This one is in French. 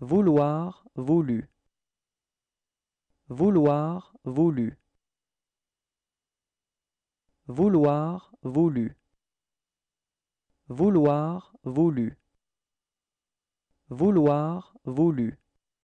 vouloir, voulu, vouloir, voulu, vouloir, voulu, vouloir, voulu, vouloir, voulu.